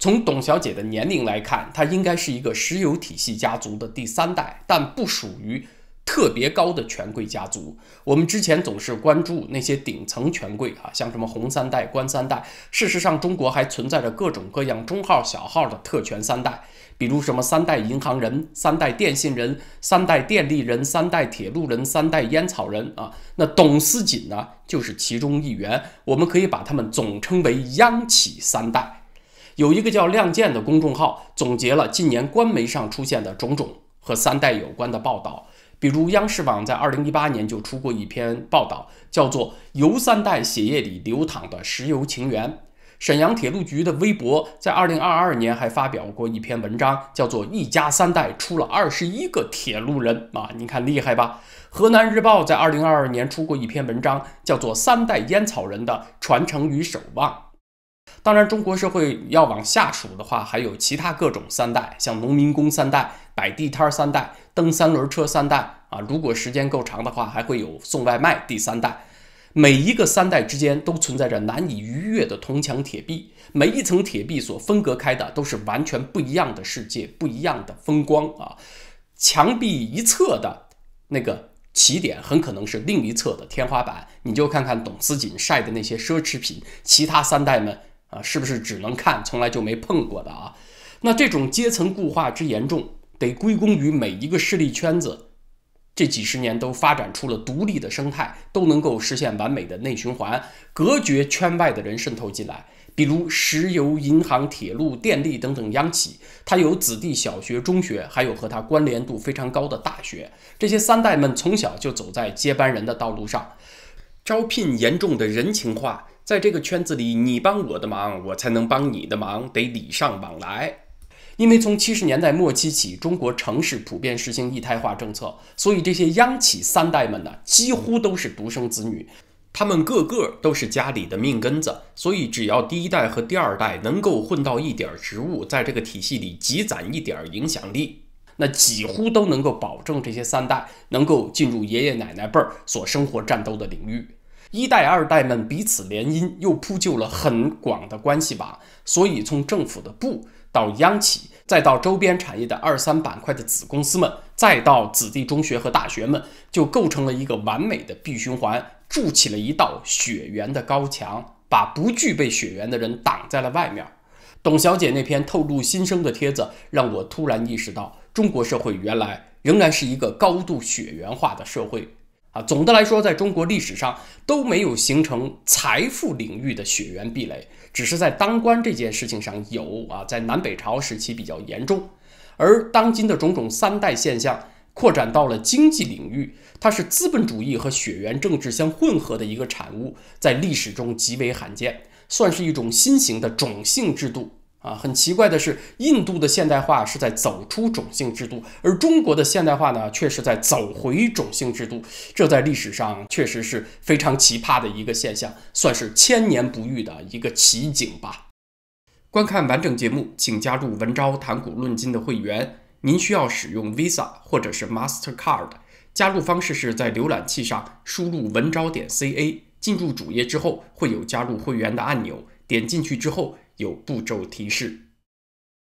从董小姐的年龄来看，她应该是一个石油体系家族的第三代，但不属于特别高的权贵家族。我们之前总是关注那些顶层权贵啊，像什么红三代、官三代。事实上，中国还存在着各种各样中号、小号的特权三代，比如什么三代银行人、三代电信人、三代电力人、三代铁路人、三代烟草人啊。那董思锦呢，就是其中一员。我们可以把他们总称为央企三代。有一个叫“亮剑”的公众号，总结了近年官媒上出现的种种和三代有关的报道，比如央视网在2018年就出过一篇报道，叫做《游三代血液里流淌的石油情缘》。沈阳铁路局的微博在2022年还发表过一篇文章，叫做《一家三代出了二十一个铁路人》，啊，你看厉害吧？河南日报在2022年出过一篇文章，叫做《三代烟草人的传承与守望》。当然，中国社会要往下数的话，还有其他各种三代，像农民工三代、摆地摊儿三代、蹬三轮车三代啊。如果时间够长的话，还会有送外卖第三代。每一个三代之间都存在着难以逾越的铜墙铁壁，每一层铁壁所分隔开的都是完全不一样的世界，不一样的风光啊。墙壁一侧的那个起点，很可能是另一侧的天花板。你就看看董思锦晒的那些奢侈品，其他三代们。啊，是不是只能看从来就没碰过的啊？那这种阶层固化之严重，得归功于每一个势力圈子，这几十年都发展出了独立的生态，都能够实现完美的内循环，隔绝圈外的人渗透进来。比如石油、银行、铁路、电力等等央企，它有子弟小学、中学，还有和它关联度非常高的大学，这些三代们从小就走在接班人的道路上，招聘严重的人情化。在这个圈子里，你帮我的忙，我才能帮你的忙，得礼尚往来。因为从七十年代末期起，中国城市普遍实行一胎化政策，所以这些央企三代们呢，几乎都是独生子女，他们个个都是家里的命根子。所以，只要第一代和第二代能够混到一点儿职务，在这个体系里积攒一点儿影响力，那几乎都能够保证这些三代能够进入爷爷奶奶辈儿所生活战斗的领域。一代、二代们彼此联姻，又铺就了很广的关系网，所以从政府的部到央企，再到周边产业的二三板块的子公司们，再到子弟中学和大学们，就构成了一个完美的闭环，筑起了一道血缘的高墙，把不具备血缘的人挡在了外面。董小姐那篇透露心声的帖子，让我突然意识到，中国社会原来仍然是一个高度血缘化的社会。啊，总的来说，在中国历史上都没有形成财富领域的血缘壁垒，只是在当官这件事情上有啊，在南北朝时期比较严重，而当今的种种三代现象扩展到了经济领域，它是资本主义和血缘政治相混合的一个产物，在历史中极为罕见，算是一种新型的种姓制度。啊，很奇怪的是，印度的现代化是在走出种姓制度，而中国的现代化呢，却是在走回种姓制度。这在历史上确实是非常奇葩的一个现象，算是千年不遇的一个奇景吧。观看完整节目，请加入文昭谈古论今的会员。您需要使用 Visa 或者是 MasterCard。加入方式是在浏览器上输入文昭点 ca，进入主页之后会有加入会员的按钮，点进去之后。有步骤提示。